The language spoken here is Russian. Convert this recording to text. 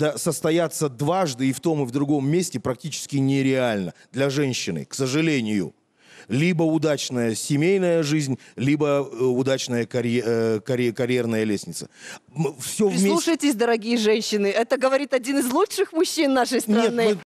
да, состояться дважды и в том, и в другом месте практически нереально для женщины, к сожалению. Либо удачная семейная жизнь, либо э, удачная карьер, э, карьер, карьерная лестница. Все Прислушайтесь, вместе... дорогие женщины, это говорит один из лучших мужчин нашей страны. Нет, мы